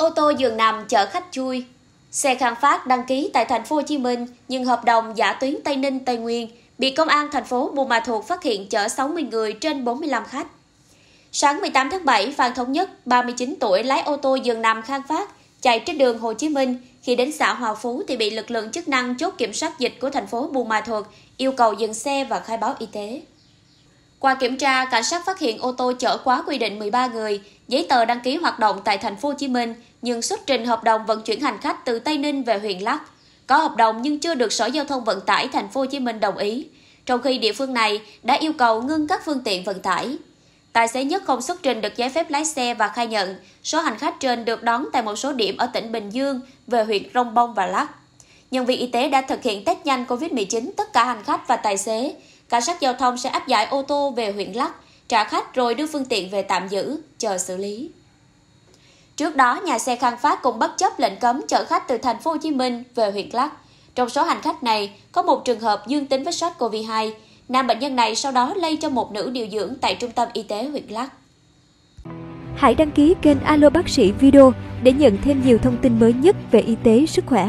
ô tô giường nằm chở khách chui. Xe Khang Phát đăng ký tại thành phố Hồ Chí Minh nhưng hợp đồng giả tuyến Tây Ninh Tây Nguyên bị công an thành phố Buôn Ma Thuột phát hiện chở 60 người trên 45 khách. Sáng 18 tháng 7, Phan Thống Nhất, 39 tuổi, lái ô tô giường nằm Khang Phát chạy trên đường Hồ Chí Minh. Khi đến xã Hòa Phú thì bị lực lượng chức năng chốt kiểm soát dịch của thành phố Buôn Ma Thuột yêu cầu dừng xe và khai báo y tế. Qua kiểm tra, cảnh sát phát hiện ô tô chở quá quy định 13 người, giấy tờ đăng ký hoạt động tại thành phố Hồ Chí Minh nhưng xuất trình hợp đồng vận chuyển hành khách từ Tây Ninh về huyện Lắc. Có hợp đồng nhưng chưa được Sở Giao thông Vận tải thành phố Hồ Chí Minh đồng ý, trong khi địa phương này đã yêu cầu ngưng các phương tiện vận tải. Tài xế nhất không xuất trình được giấy phép lái xe và khai nhận số hành khách trên được đón tại một số điểm ở tỉnh Bình Dương về huyện Rông Bông và Lắc. Nhân viên y tế đã thực hiện test nhanh COVID-19 tất cả hành khách và tài xế, cảnh sát giao thông sẽ áp giải ô tô về huyện Lắc, trả khách rồi đưa phương tiện về tạm giữ, chờ xử lý. Trước đó, nhà xe Khang Phát cũng bất chấp lệnh cấm chở khách từ thành phố Hồ Chí Minh về huyện Lắc. Trong số hành khách này, có một trường hợp dương tính với SARS-CoV-2. Nam bệnh nhân này sau đó lây cho một nữ điều dưỡng tại trung tâm y tế huyện Lắc. Hãy đăng ký kênh Alo Bác sĩ Video để nhận thêm nhiều thông tin mới nhất về y tế, sức khỏe.